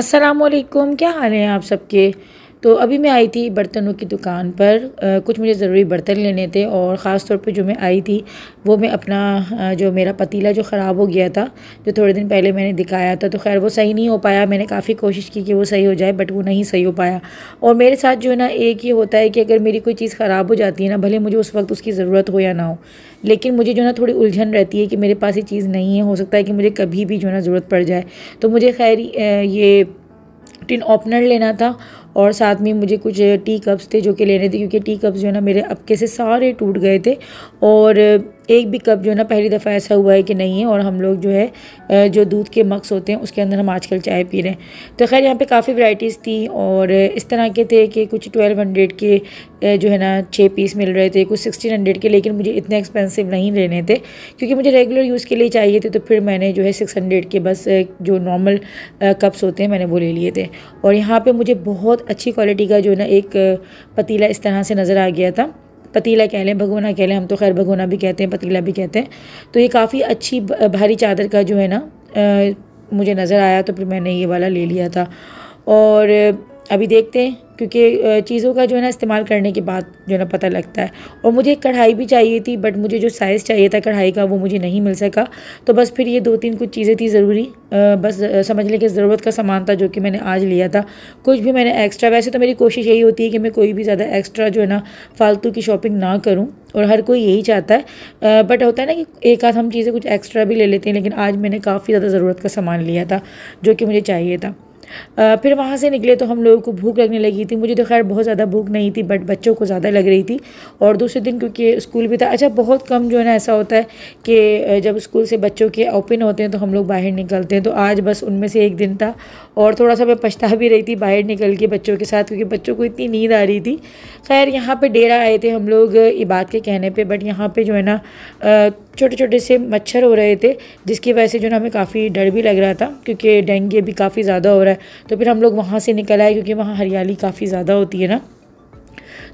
अस्सलाम क्या हाल हैं आप सबके तो अभी मैं आई थी बर्तनों की दुकान पर आ, कुछ मुझे ज़रूरी बर्तन लेने थे और ख़ास तौर पे जो मैं आई थी वो मैं अपना जो मेरा पतीला जो ख़राब हो गया था जो थोड़े दिन पहले मैंने दिखाया था तो खैर वो सही नहीं हो पाया मैंने काफ़ी कोशिश की कि वो सही हो जाए बट वो नहीं सही हो पाया और मेरे साथ जो है ना एक ये होता है कि अगर मेरी कोई चीज़ ख़राब हो जाती है ना भले मुझे उस वक्त उसकी ज़रूरत हो या ना हो लेकिन मुझे जो ना थोड़ी उलझन रहती है कि मेरे पास ये चीज़ नहीं है हो सकता है कि मुझे कभी भी जो ना ज़रूरत पड़ जाए तो मुझे खैर ये टिन ओपनर लेना था और साथ में मुझे कुछ टी कप्स थे जो कि लेने थे क्योंकि टी कप्स जो है ना मेरे अब के से सारे टूट गए थे और एक भी कप जो है ना पहली दफ़ा ऐसा हुआ है कि नहीं है और हम लोग जो है जो दूध के मक्स होते हैं उसके अंदर हम आजकल चाय पी रहे हैं तो खैर यहाँ पे काफ़ी वैरायटीज़ थी और इस तरह के थे कि कुछ ट्वेल्व हंड्रेड के जो है ना छः पीस मिल रहे थे कुछ सिक्सटीन हंड्रेड के लेकिन मुझे इतने एक्सपेंसिव नहीं लेने थे क्योंकि मुझे रेगुलर यूज़ के लिए चाहिए थे तो फिर मैंने जो है सिक्स हंड्रेड के बस जो नॉर्मल कप्स होते हैं मैंने वो ले लिए थे और यहाँ पर मुझे बहुत अच्छी क्वालिटी का जो है ना एक पतीला इस तरह से नज़र आ गया था पतीला कह लें भगोना कह लें हम तो खैर भगोना भी कहते हैं पतीला भी कहते हैं तो ये काफ़ी अच्छी भारी चादर का जो है ना मुझे नज़र आया तो फिर मैंने ये वाला ले लिया था और अभी देखते हैं क्योंकि चीज़ों का जो है ना इस्तेमाल करने के बाद जो है ना पता लगता है और मुझे एक कढ़ाई भी चाहिए थी बट मुझे जो साइज़ चाहिए था कढ़ाई का वो मुझे नहीं मिल सका तो बस फिर ये दो तीन कुछ चीज़ें थी ज़रूरी बस समझ लें कि ज़रूरत का सामान था जो कि मैंने आज लिया था कुछ भी मैंने एक्स्ट्रा वैसे तो मेरी कोशिश यही होती है कि मैं कोई भी ज़्यादा एक्स्ट्रा जो है ना फालतू की शॉपिंग ना करूँ और हर कोई यही चाहता है बट होता है ना कि एक आध हम चीज़ें कुछ एक्स्ट्रा भी ले लेते हैं लेकिन आज मैंने काफ़ी ज़्यादा ज़रूरत का सामान लिया था जो कि मुझे चाहिए था फिर वहाँ से निकले तो हम लोगों को भूख लगने लगी थी मुझे तो खैर बहुत ज़्यादा भूख नहीं थी बट बच्चों को ज़्यादा लग रही थी और दूसरे दिन क्योंकि स्कूल भी था अच्छा बहुत कम जो है ना ऐसा होता है कि जब स्कूल से बच्चों के ओपन होते हैं तो हम लोग बाहर निकलते हैं तो आज बस उनमें से एक दिन था और थोड़ा सा मैं पछता भी रही थी बाहर निकल के बच्चों के साथ क्योंकि बच्चों को इतनी नींद आ रही थी खैर यहाँ पर डेरा आए थे हम लोग इबाद के कहने पर बट यहाँ पर जो है ना छोटे छोटे से मच्छर हो रहे थे जिसकी वजह से जो ना हमें काफ़ी डर भी लग रहा था क्योंकि डेंगू अभी काफ़ी ज़्यादा हो रहा है तो फिर हम लोग वहाँ से निकल आए क्योंकि वहाँ हरियाली काफ़ी ज़्यादा होती है ना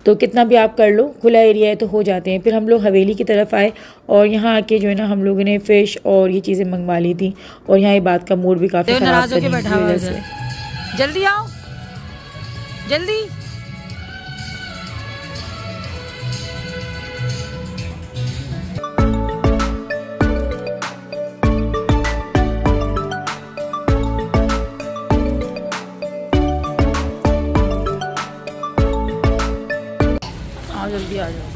तो कितना भी आप कर लो खुला एरिया है तो हो जाते हैं फिर हम लोग हवेली की तरफ आए और यहाँ आके जो है ना हम लोगों ने फ़िश और ये चीज़ें मंगवा ली थी और यहाँ ये बात का मूड भी काफ़ी जल्दी आओ जल्दी जल्दी आ जाओ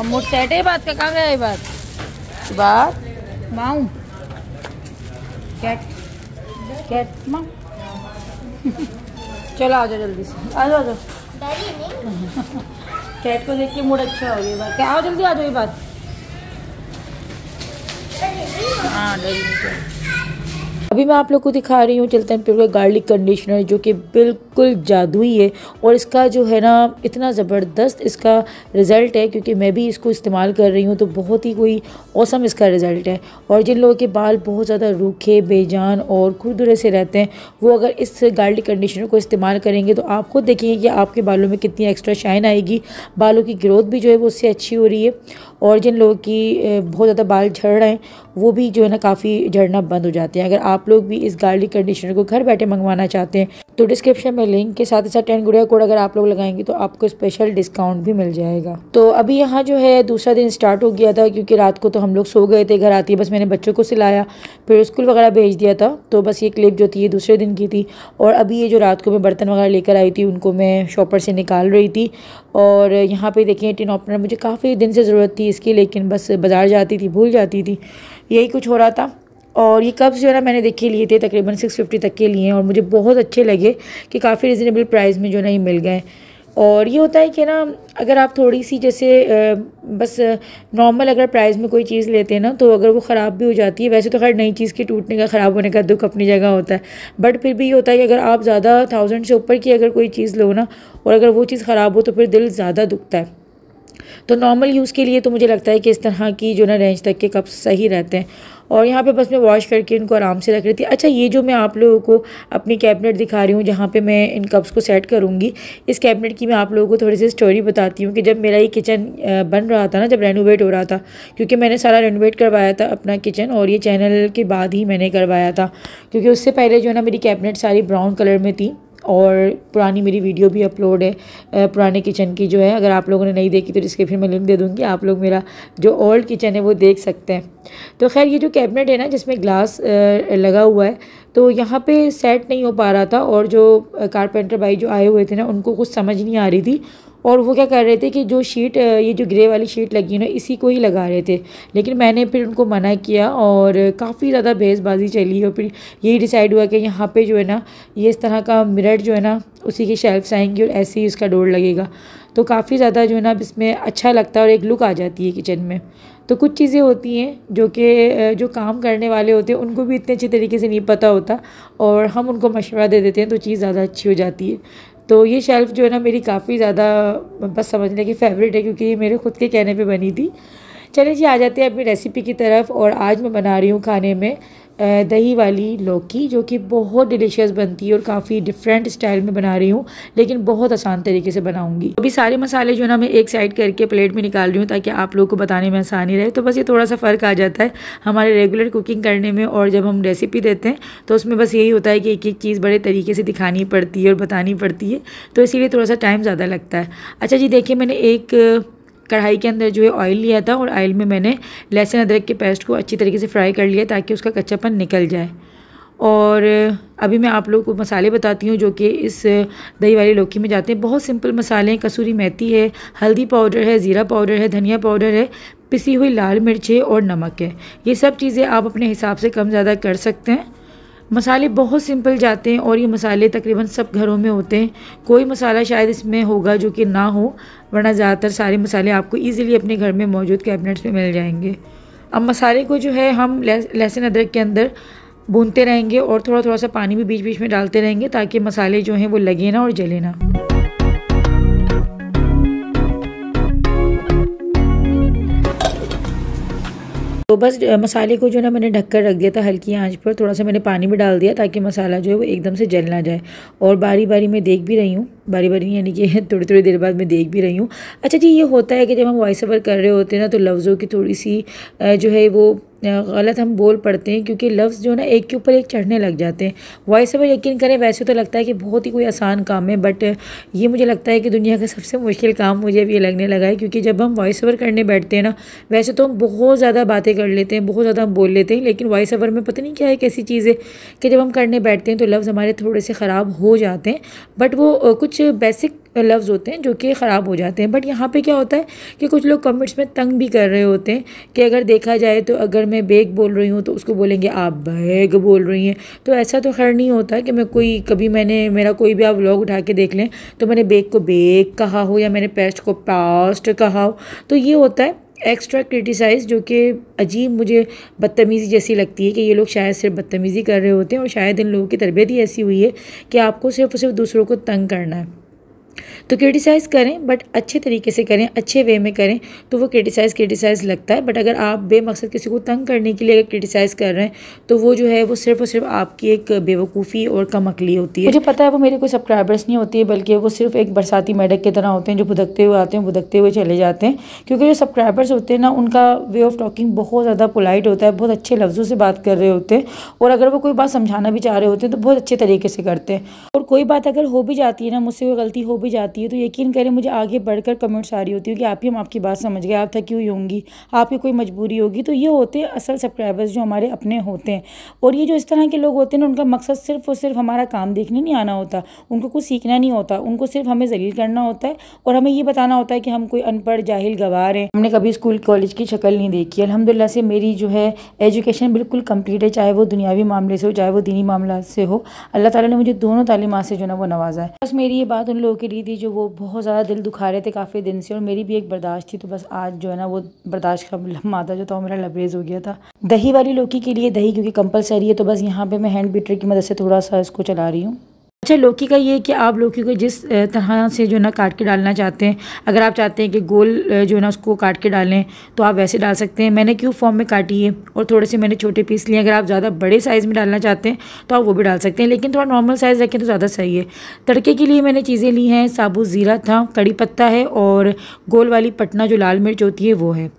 अब मुझ सेट है बात का कहाँ गया ये बात बात माऊ कैट कैट माँ चलो आ जाओ जल्दी से आ जाओ आ जाओ कैट को देख के मूड अच्छा हो गया बात क्या आओ जल्दी आ जाओ ये बात हाँ डरी अभी मैं आप लोग को दिखा रही हूँ चलते हैं प्योर का गार्लिक कंडीशनर जो कि बिल्कुल जादुई है और इसका जो है ना इतना ज़बरदस्त इसका रिज़ल्ट है क्योंकि मैं भी इसको इस्तेमाल कर रही हूँ तो बहुत ही कोई औसम इसका रिज़ल्ट है और जिन लोगों के बाल बहुत ज़्यादा रूखे बेजान और खुरदुरे से रहते हैं वो अगर इस गार्लिक कंडीशनर को इस्तेमाल करेंगे तो आप खुद देखेंगे कि आपके बालों में कितनी एक्स्ट्रा शाइन आएगी बालों की ग्रोथ भी जो है वो उससे अच्छी हो रही है और जिन लोगों की बहुत ज़्यादा बाल झड़ रहे हैं वो भी जो है ना काफ़ी झड़ना बंद हो जाते हैं अगर आप लोग भी इस गार्लिक कंडीशनर को घर बैठे मंगवाना चाहते हैं तो डिस्क्रिप्शन में लिंक के साथ ही साथ टेन गुड़िया कोड अगर आप लोग लगाएंगे तो आपको स्पेशल डिस्काउंट भी मिल जाएगा तो अभी यहाँ जो है दूसरा दिन स्टार्ट हो गया था क्योंकि रात को तो हम लोग सो गए थे घर आती बस मैंने बच्चों को सिलाया फिर स्कूल वगैरह भेज दिया था तो बस ये क्लिप जो थी ये दूसरे दिन की थी और अभी ये जो रात को मैं बर्तन वगैरह लेकर आई थी उनको मैं शॉपर से निकाल रही थी और यहाँ पर देखिए टिन ऑपनर मुझे काफ़ी दिन से ज़रूरत थी इसकी लेकिन बस बाज़ार जाती थी भूल जाती थी यही कुछ हो रहा था और ये कप्स जो है ना मैंने देखे लिए थे तकरीबन सिक्स फिफ्टी तक के लिए और मुझे बहुत अच्छे लगे कि काफ़ी रिजनेबल प्राइस में जो ना ये मिल गए और ये होता है कि ना अगर आप थोड़ी सी जैसे बस नॉर्मल अगर प्राइस में कोई चीज़ लेते हैं ना तो अगर वो ख़राब भी हो जाती है वैसे तो खैर नई चीज़ के टूटने का ख़राब होने का दुख अपनी जगह होता है बट फिर भी ये होता है कि अगर आप ज़्यादा थाउजेंड से ऊपर की अगर कोई चीज़ लो ना और अगर वो चीज़ ख़राब हो तो फिर दिल ज़्यादा दुखता है तो नॉर्मल यूज़ के लिए तो मुझे लगता है कि इस तरह की जो ना रेंज तक के कप सही रहते हैं और यहाँ पे बस मैं वॉश करके इनको आराम से रख रही थी अच्छा ये जो मैं आप लोगों को अपनी कैबिनेट दिखा रही हूँ जहाँ पे मैं इन कप्स को सेट करूँगी इस कैबिनेट की मैं आप लोगों को थोड़ी सी स्टोरी बताती हूँ कि जब मेरा ये किचन बन रहा था ना जब रेनोवेट हो रहा था क्योंकि मैंने सारा रेनोवेट करवाया था अपना किचन और ये चैनल के बाद ही मैंने करवाया था क्योंकि उससे पहले जो है ना मेरी कैबिनेट सारी ब्राउन कलर में थी और पुरानी मेरी वीडियो भी अपलोड है पुराने किचन की जो है अगर आप लोगों ने नहीं देखी तो डिस्क्रिप्शन में लिंक दे दूँगी आप लोग मेरा जो ओल्ड किचन है वो देख सकते हैं तो खैर ये जो कैबिनेट है ना जिसमें ग्लास लगा हुआ है तो यहाँ पे सेट नहीं हो पा रहा था और जो कारपेंटर भाई जो आए हुए थे ना उनको कुछ समझ नहीं आ रही थी और वो क्या कर रहे थे कि जो शीट ये जो ग्रे वाली शीट लगी ना इसी को ही लगा रहे थे लेकिन मैंने फिर उनको मना किया और काफ़ी ज़्यादा बेसबाजी चली और फिर यही डिसाइड हुआ कि यहाँ पे जो है ना ये इस तरह का मिरर जो है ना उसी के शेल्फ्स आएंगी और ऐसे ही उसका डोर लगेगा तो काफ़ी ज़्यादा जो है ना इसमें अच्छा लगता है और एक लुक आ जाती है किचन में तो कुछ चीज़ें होती हैं जो कि जो काम करने वाले होते हैं उनको भी इतने अच्छे तरीके से नहीं पता होता और हम उनको मशवरा दे देते हैं तो चीज़ ज़्यादा अच्छी हो जाती है तो ये शेल्फ़ जो है ना मेरी काफ़ी ज़्यादा बस समझ लें कि फेवरेट है क्योंकि ये मेरे खुद के कहने पे बनी थी चलिए जी आ जाते हैं अपनी रेसिपी की तरफ और आज मैं बना रही हूँ खाने में दही वाली लौकी जो कि बहुत डिलीशियस बनती है और काफ़ी डिफरेंट स्टाइल में बना रही हूँ लेकिन बहुत आसान तरीके से बनाऊंगी अभी सारे मसाले जो ना मैं एक साइड करके प्लेट में निकाल रही हूँ ताकि आप लोगों को बताने में आसानी रहे तो बस ये थोड़ा सा फ़र्क आ जाता है हमारे रेगुलर कुकिंग करने में और जब हम रेसिपी देते हैं तो उसमें बस यही होता है कि एक एक चीज़ बड़े तरीके से दिखानी पड़ती है और बतानी पड़ती है तो इसीलिए थोड़ा सा टाइम ज़्यादा लगता है अच्छा जी देखिए मैंने एक कढ़ाई के अंदर जो है ऑयल लिया था और ऑयल में मैंने लहसुन अदरक के पेस्ट को अच्छी तरीके से फ्राई कर लिया ताकि उसका कच्चापन निकल जाए और अभी मैं आप लोगों को मसाले बताती हूँ जो कि इस दही वाली लौकी में जाते हैं बहुत सिंपल मसाले हैं कसूरी मेथी है हल्दी पाउडर है ज़ीरा पाउडर है धनिया पाउडर है पिसी हुई लाल मिर्च है और नमक है ये सब चीज़ें आप अपने हिसाब से कम ज़्यादा कर सकते हैं मसाले बहुत सिंपल जाते हैं और ये मसाले तकरीबन सब घरों में होते हैं कोई मसाला शायद इसमें होगा जो कि ना हो वरना ज़्यादातर सारे मसाले आपको ईज़िली अपने घर में मौजूद कैबिनेट्स में मिल जाएंगे अब मसाले को जो है हम लहसुन अदरक के अंदर भूनते रहेंगे और थोड़ा थोड़ा सा पानी भी बीच बीच में डालते रहेंगे ताकि मसाले जो हैं वो लगे ना और जले ना तो बस मसाले को जो ना मैंने ढककर रख दिया था हल्की आंच पर थोड़ा सा मैंने पानी भी डाल दिया ताकि मसाला जो है वो एकदम से जल ना जाए और बारी बारी मैं देख भी रही हूँ बारी बारी यानी कि थोड़ी थोड़ी देर बाद मैं देख भी रही हूँ अच्छा जी ये होता है कि जब हम वॉइस ओवर कर रहे होते हैं ना तो लफ्ज़ों की थोड़ी सी जो है वो गलत हम बोल पड़ते हैं क्योंकि लफ्ज़ जो ना एक के ऊपर एक चढ़ने लग जाते हैं वॉइस ओवर यकीन करें वैसे तो लगता है कि बहुत ही कोई आसान काम है बट ये मुझे लगता है कि दुनिया का सबसे मुश्किल काम मुझे अब लगने लगा है क्योंकि जब हम वॉइस ओवर करने बैठते हैं ना वैसे तो हम बहुत ज़्यादा बातें कर लेते हैं बहुत ज़्यादा हम बोल लेते हैं लेकिन वॉइस ओवर में पता नहीं क्या एक ऐसी चीज़ है कि जब हम करने बैठते हैं तो लफ्ज़ हमारे थोड़े से ख़राब हो जाते हैं बट वो कुछ बेसिक लफ्ज़ होते हैं जो कि ख़राब हो जाते हैं बट यहाँ पे क्या होता है कि कुछ लोग कमेंट्स में तंग भी कर रहे होते हैं कि अगर देखा जाए तो अगर मैं बेग बोल रही हूँ तो उसको बोलेंगे आप बैग बोल रही हैं तो ऐसा तो खैर नहीं होता कि मैं कोई कभी मैंने मेरा कोई भी आप व्लॉग उठा के देख लें तो मैंने बेग को बेग कहा हो या मैंने पेस्ट को पास्ट कहा हो तो ये होता है एक्स्ट्रा क्रिटिसाइज़ जो कि अजीब मुझे बदतमीज़ी जैसी लगती है कि ये लोग शायद सिर्फ बदतमीज़ी कर रहे होते हैं और शायद इन लोगों की तरबियत ही ऐसी हुई है कि आपको सिर्फ और सिर्फ दूसरों को तंग करना है तो क्रिटिसाइज़ करें बट अच्छे तरीके से करें अच्छे वे में करें तो वो क्रिटिसाइज़ क्रिटिसाइज़ लगता है बट अगर आप बेमकसद किसी को तंग करने के लिए अगर क्रिटिसाइज़ कर रहे हैं तो वो जो है वो सिर्फ और सिर्फ आपकी एक बेवकूफ़ी और कम अकली होती है मुझे पता है वो मेरे कोई सब्सक्राइबर्स नहीं होती है बल्कि वो सिर्फ एक बरसाती मेडक की तरह होते हैं जो भुदकते हुए आते हैं भुदकते हुए चले जाते हैं क्योंकि जो सब्सक्राइबर्स होते हैं ना उनका वे ऑफ टॉकिंग बहुत ज़्यादा पोलाइट होता है बहुत अच्छे लफ्ज़ों से बात कर रहे होते हैं और अगर वो कोई बात समझाना भी चाह रहे होते हैं तो बहुत अच्छे तरीके से करते हैं और कोई बात अगर हो भी जाती है ना मुझसे कोई गलती हो भी जाती है तो यकीन करें मुझे आगे बढ़कर कमेंट्स आ रही होती है कि आप ही हम आपकी बात समझ गए आप थकी हुई होंगी आपकी कोई मजबूरी होगी तो ये होते हैं असल सब्सक्राइबर्स जो हमारे अपने होते हैं और ये जो इस तरह के लोग होते हैं ना उनका मकसद सिर्फ और सिर्फ हमारा काम देखने नहीं आना होता उनको कुछ सीखना नहीं होता उनको सिर्फ हमें जलील करना होता है और हमें ये बताना होता है कि हम कोई अनपढ़ जाहिल गवार हैं हमने कभी स्कूल कॉलेज की शक्ल नहीं देखी अलहमदिल्ला से मेरी जो है एजुकेशन बिल्कुल कम्प्लीट है चाहे वो दुनियावी मामले से हो चाहे वो दीनी मामला से हो अल्लाह ताला ने मुझे दोनों तालीमत से जो ना वो नवाजा है बस मेरी ये बात उन लोगों के गोली थी जो वो बहुत ज़्यादा दिल दुखा रहे थे काफ़ी दिन से और मेरी भी एक बर्दाश्त थी तो बस आज जो है ना वो बर्दाश्त का लम्हा मतलब था जो था मेरा लबरेज हो गया था दही वाली लौकी के लिए दही क्योंकि कंपलसरी है तो बस यहाँ पर मैं हैंड बीटर की मदद से थोड़ा सा इसको चला रही हूँ अच्छा लौकी का ये है कि आप लौकी को जिस तरह से जो ना काट के डालना चाहते हैं अगर आप चाहते हैं कि गोल जो ना उसको काट के डालें तो आप वैसे डाल सकते हैं मैंने क्यों फॉर्म में काटी है और थोड़े से मैंने छोटे पीस लिए अगर आप ज़्यादा बड़े साइज़ में डालना चाहते हैं तो आप वो भी डाल सकते हैं लेकिन थोड़ा नॉर्मल साइज़ रखें तो ज़्यादा सही है तड़के के लिए मैंने चीज़ें ली हैं साबुत ज़ीरा था कड़ी पत्ता है और गोल वाली पटना जो लाल मिर्च होती है वो है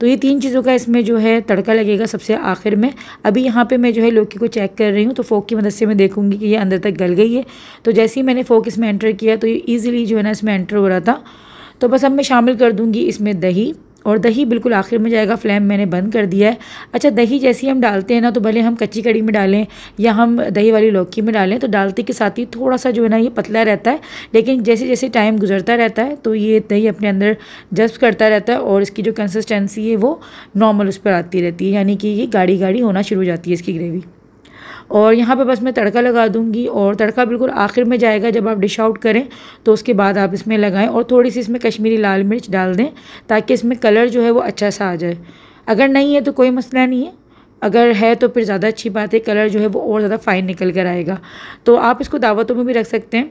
तो ये तीन चीज़ों का इसमें जो है तड़का लगेगा सबसे आखिर में अभी यहाँ पे मैं जो है लौकी को चेक कर रही हूँ तो फोक की मदद से मैं देखूँगी कि ये अंदर तक गल गई है तो जैसे ही मैंने फोक इसमें एंटर किया तो ये ईज़िली जो है ना इसमें एंटर हो रहा था तो बस अब मैं शामिल कर दूँगी इसमें दही और दही बिल्कुल आखिर में जाएगा फ्लेम मैंने बंद कर दिया है अच्छा दही जैसी हम डालते हैं ना तो भले हम कच्ची कड़ी में डालें या हम दही वाली लौकी में डालें तो डालते के साथ ही थोड़ा सा जो है ना ये पतला रहता है लेकिन जैसे जैसे टाइम गुजरता रहता है तो ये दही अपने अंदर जज्ब करता रहता है और इसकी जो कंसिस्टेंसी है वो नॉर्मल उस पर आती रहती है यानी कि ये गाढ़ी गाढ़ी होना शुरू हो जाती है इसकी ग्रेवी और यहाँ पे बस मैं तड़का लगा दूँगी और तड़का बिल्कुल आखिर में जाएगा जब आप डिश आउट करें तो उसके बाद आप इसमें लगाएं और थोड़ी सी इसमें कश्मीरी लाल मिर्च डाल दें ताकि इसमें कलर जो है वो अच्छा सा आ जाए अगर नहीं है तो कोई मसला नहीं है अगर है तो फिर ज़्यादा अच्छी बात है कलर जो है वो और ज़्यादा फ़ाइन निकल कर आएगा तो आप इसको दावतों में भी रख सकते हैं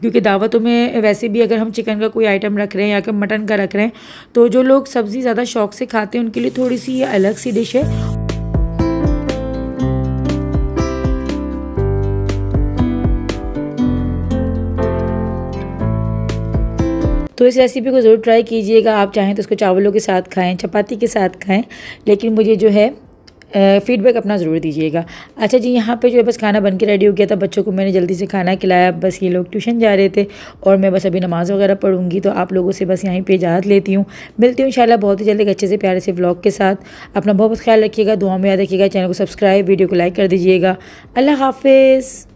क्योंकि दावतों में वैसे भी अगर हम चिकन का कोई आइटम रख रहे हैं या कि मटन का रख रहे हैं तो जो लोग सब्ज़ी ज़्यादा शौक से खाते हैं उनके लिए थोड़ी सी ये अलग सी डिश है तो इस रेसिपी को ज़रूर ट्राई कीजिएगा आप चाहें तो इसको चावलों के साथ खाएँ चपाती के साथ खाएँ लेकिन मुझे जो है फीडबैक अपना ज़रूर दीजिएगा अच्छा जी यहाँ पे जो है बस खाना बन के रेडी हो गया था बच्चों को मैंने जल्दी से खाना खिलाया बस ये लोग ट्यूशन जा रहे थे और मैं बस अभी नमाज़ वगैरह पढ़ूँगी तो आप लोगों से बस यहीं पे इजाज़त लेती हूँ मिलती हूँ इंशाल्लाह बहुत ही जल्दी एक अच्छे से प्यारे से ब्लॉग के साथ अपना बहुत बहुत ख्याल रखिएगा दुआ में याद रखिएगा चैनल को सब्सक्राइब वीडियो को लाइक कर दीजिएगा अल्लाह हाफिज़